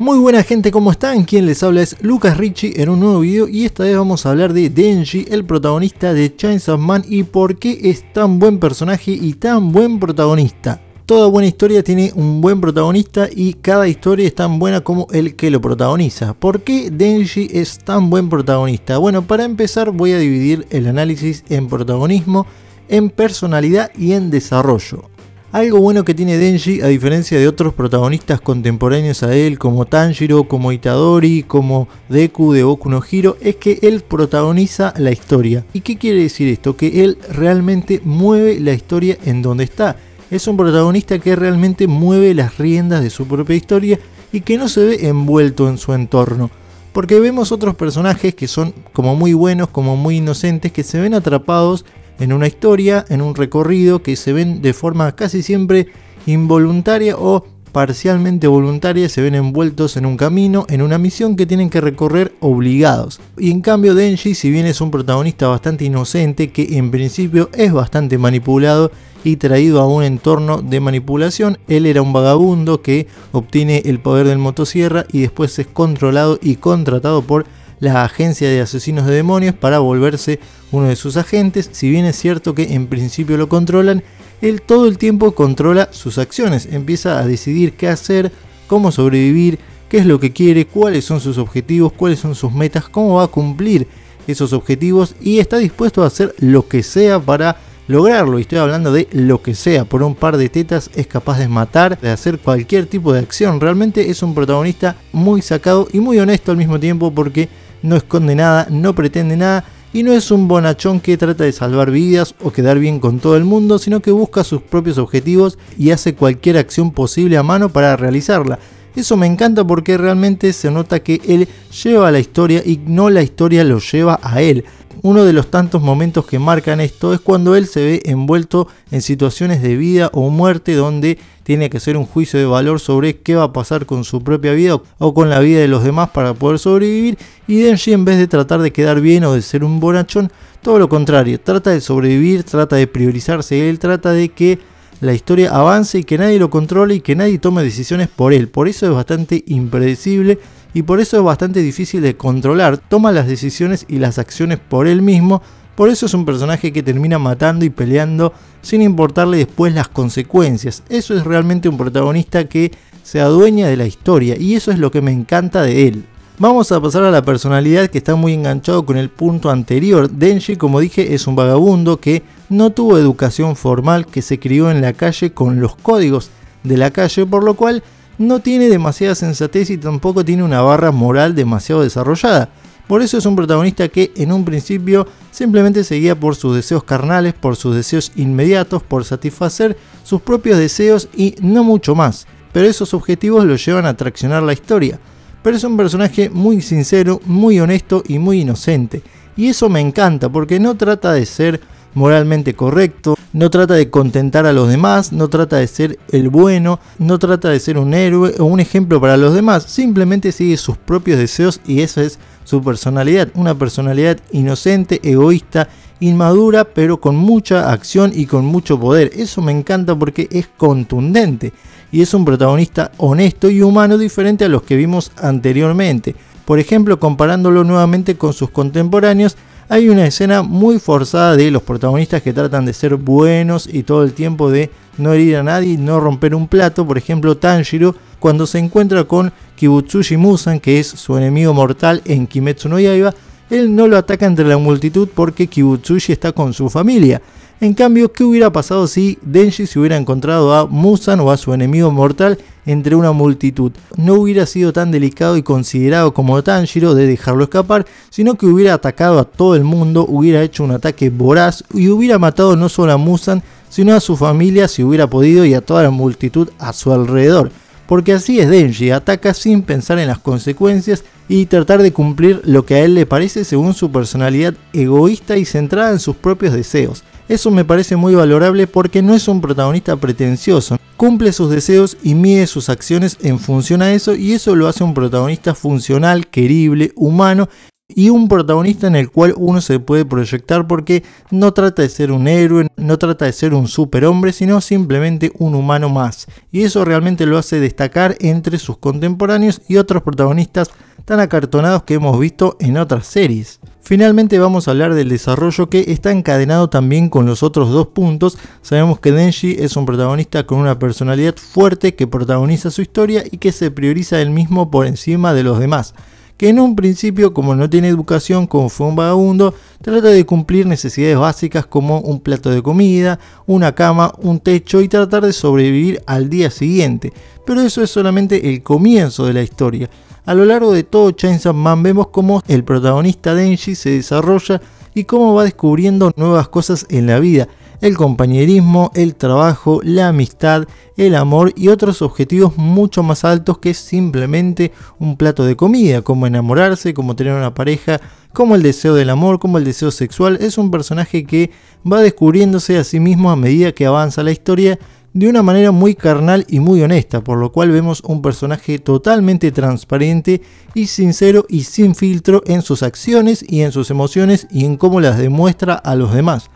Muy buena gente, ¿cómo están? Quien les habla es Lucas Ricci en un nuevo video y esta vez vamos a hablar de Denji, el protagonista de Chainsaw Man y por qué es tan buen personaje y tan buen protagonista. Toda buena historia tiene un buen protagonista y cada historia es tan buena como el que lo protagoniza. ¿Por qué Denji es tan buen protagonista? Bueno, para empezar voy a dividir el análisis en protagonismo, en personalidad y en desarrollo. Algo bueno que tiene Denji, a diferencia de otros protagonistas contemporáneos a él, como Tanjiro, como Itadori, como Deku de Boku no Hiro, es que él protagoniza la historia. ¿Y qué quiere decir esto? Que él realmente mueve la historia en donde está. Es un protagonista que realmente mueve las riendas de su propia historia y que no se ve envuelto en su entorno. Porque vemos otros personajes que son como muy buenos, como muy inocentes, que se ven atrapados en una historia, en un recorrido, que se ven de forma casi siempre involuntaria o parcialmente voluntaria, se ven envueltos en un camino, en una misión que tienen que recorrer obligados. Y en cambio Denji, si bien es un protagonista bastante inocente, que en principio es bastante manipulado, y traído a un entorno de manipulación. Él era un vagabundo que obtiene el poder del motosierra y después es controlado y contratado por la agencia de asesinos de demonios para volverse uno de sus agentes. Si bien es cierto que en principio lo controlan, él todo el tiempo controla sus acciones, empieza a decidir qué hacer, cómo sobrevivir, qué es lo que quiere, cuáles son sus objetivos, cuáles son sus metas, cómo va a cumplir esos objetivos y está dispuesto a hacer lo que sea para lograrlo, y estoy hablando de lo que sea, por un par de tetas es capaz de matar, de hacer cualquier tipo de acción. Realmente es un protagonista muy sacado y muy honesto al mismo tiempo porque no esconde nada, no pretende nada y no es un bonachón que trata de salvar vidas o quedar bien con todo el mundo, sino que busca sus propios objetivos y hace cualquier acción posible a mano para realizarla. Eso me encanta porque realmente se nota que él lleva la historia y no la historia lo lleva a él. Uno de los tantos momentos que marcan esto es cuando él se ve envuelto en situaciones de vida o muerte donde tiene que hacer un juicio de valor sobre qué va a pasar con su propia vida o con la vida de los demás para poder sobrevivir y Denji en vez de tratar de quedar bien o de ser un bonachón, todo lo contrario, trata de sobrevivir, trata de priorizarse él, trata de que la historia avance y que nadie lo controle y que nadie tome decisiones por él. Por eso es bastante impredecible y por eso es bastante difícil de controlar, toma las decisiones y las acciones por él mismo, por eso es un personaje que termina matando y peleando sin importarle después las consecuencias. Eso es realmente un protagonista que se adueña de la historia y eso es lo que me encanta de él. Vamos a pasar a la personalidad que está muy enganchado con el punto anterior. Denji, como dije, es un vagabundo que no tuvo educación formal, que se crió en la calle con los códigos de la calle, por lo cual no tiene demasiada sensatez y tampoco tiene una barra moral demasiado desarrollada. Por eso es un protagonista que en un principio simplemente seguía por sus deseos carnales, por sus deseos inmediatos, por satisfacer sus propios deseos y no mucho más. Pero esos objetivos lo llevan a traccionar la historia. Pero es un personaje muy sincero, muy honesto y muy inocente. Y eso me encanta porque no trata de ser moralmente correcto, no trata de contentar a los demás, no trata de ser el bueno, no trata de ser un héroe o un ejemplo para los demás, simplemente sigue sus propios deseos y esa es su personalidad, una personalidad inocente, egoísta, inmadura, pero con mucha acción y con mucho poder. Eso me encanta porque es contundente y es un protagonista honesto y humano diferente a los que vimos anteriormente. Por ejemplo, comparándolo nuevamente con sus contemporáneos, hay una escena muy forzada de los protagonistas que tratan de ser buenos y todo el tiempo de no herir a nadie, no romper un plato, por ejemplo Tanjiro, cuando se encuentra con Kibutsuji Musan, que es su enemigo mortal en Kimetsu no Yaiba, él no lo ataca entre la multitud porque Kibutsuji está con su familia. En cambio, ¿qué hubiera pasado si Denji se hubiera encontrado a Musan o a su enemigo mortal entre una multitud? No hubiera sido tan delicado y considerado como Tanjiro de dejarlo escapar, sino que hubiera atacado a todo el mundo, hubiera hecho un ataque voraz y hubiera matado no solo a Musan, sino a su familia si hubiera podido y a toda la multitud a su alrededor porque así es Denji, ataca sin pensar en las consecuencias y tratar de cumplir lo que a él le parece según su personalidad egoísta y centrada en sus propios deseos. Eso me parece muy valorable porque no es un protagonista pretencioso, cumple sus deseos y mide sus acciones en función a eso y eso lo hace un protagonista funcional, querible, humano y un protagonista en el cual uno se puede proyectar porque no trata de ser un héroe, no trata de ser un superhombre, sino simplemente un humano más. Y eso realmente lo hace destacar entre sus contemporáneos y otros protagonistas tan acartonados que hemos visto en otras series. Finalmente vamos a hablar del desarrollo que está encadenado también con los otros dos puntos. Sabemos que Denji es un protagonista con una personalidad fuerte que protagoniza su historia y que se prioriza él mismo por encima de los demás que en un principio, como no tiene educación, como fue un vagabundo, trata de cumplir necesidades básicas como un plato de comida, una cama, un techo y tratar de sobrevivir al día siguiente. Pero eso es solamente el comienzo de la historia. A lo largo de todo Chainsaw Man vemos cómo el protagonista Denji se desarrolla y cómo va descubriendo nuevas cosas en la vida, el compañerismo, el trabajo, la amistad, el amor y otros objetivos mucho más altos que simplemente un plato de comida, como enamorarse, como tener una pareja, como el deseo del amor, como el deseo sexual. Es un personaje que va descubriéndose a sí mismo a medida que avanza la historia de una manera muy carnal y muy honesta, por lo cual vemos un personaje totalmente transparente y sincero y sin filtro en sus acciones y en sus emociones y en cómo las demuestra a los demás.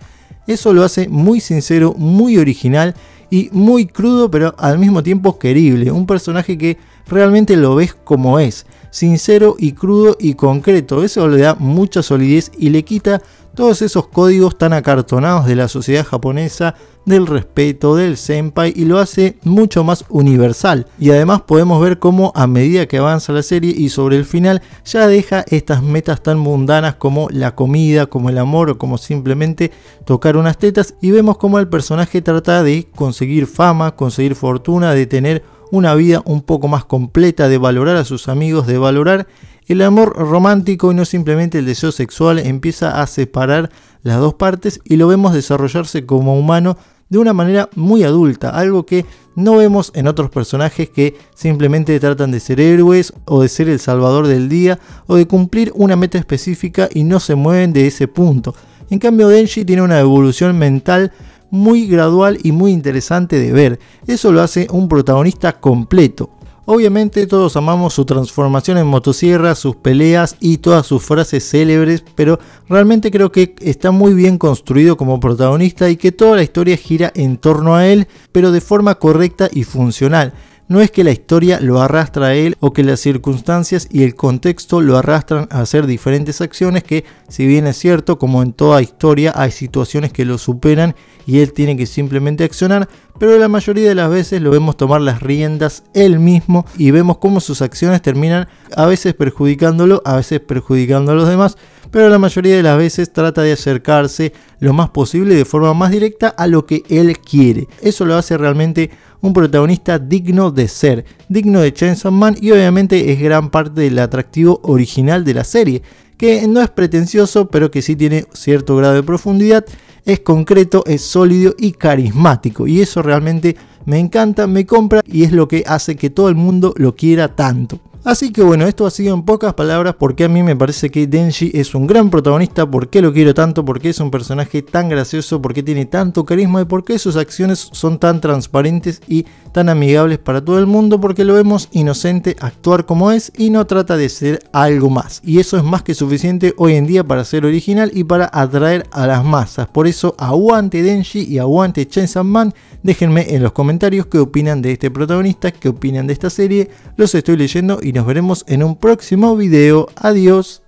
Eso lo hace muy sincero, muy original y muy crudo, pero al mismo tiempo querible. Un personaje que realmente lo ves como es, sincero y crudo y concreto. Eso le da mucha solidez y le quita todos esos códigos tan acartonados de la sociedad japonesa, del respeto, del senpai, y lo hace mucho más universal. Y además podemos ver cómo a medida que avanza la serie y sobre el final ya deja estas metas tan mundanas como la comida, como el amor o como simplemente tocar unas tetas y vemos cómo el personaje trata de conseguir fama, conseguir fortuna, de tener una vida un poco más completa, de valorar a sus amigos, de valorar el amor romántico y no simplemente el deseo sexual empieza a separar las dos partes y lo vemos desarrollarse como humano de una manera muy adulta, algo que no vemos en otros personajes que simplemente tratan de ser héroes o de ser el salvador del día o de cumplir una meta específica y no se mueven de ese punto. En cambio, Denji tiene una evolución mental muy gradual y muy interesante de ver. Eso lo hace un protagonista completo, Obviamente todos amamos su transformación en motosierra, sus peleas y todas sus frases célebres, pero realmente creo que está muy bien construido como protagonista y que toda la historia gira en torno a él, pero de forma correcta y funcional. No es que la historia lo arrastra a él o que las circunstancias y el contexto lo arrastran a hacer diferentes acciones que, si bien es cierto, como en toda historia, hay situaciones que lo superan y él tiene que simplemente accionar, pero la mayoría de las veces lo vemos tomar las riendas él mismo y vemos cómo sus acciones terminan a veces perjudicándolo, a veces perjudicando a los demás, pero la mayoría de las veces trata de acercarse lo más posible de forma más directa a lo que él quiere. Eso lo hace realmente un protagonista digno de ser, digno de Chainsaw Man y obviamente es gran parte del atractivo original de la serie, que no es pretencioso pero que sí tiene cierto grado de profundidad, es concreto, es sólido y carismático y eso realmente me encanta, me compra y es lo que hace que todo el mundo lo quiera tanto. Así que bueno, esto ha sido en pocas palabras porque a mí me parece que Denji es un gran protagonista, porque lo quiero tanto, porque es un personaje tan gracioso, porque tiene tanto carisma y porque sus acciones son tan transparentes y tan amigables para todo el mundo, porque lo vemos inocente actuar como es y no trata de ser algo más. Y eso es más que suficiente hoy en día para ser original y para atraer a las masas. Por eso aguante Denji y aguante Chainsaw Man. Déjenme en los comentarios qué opinan de este protagonista, qué opinan de esta serie. Los estoy leyendo y nos veremos en un próximo video. Adiós.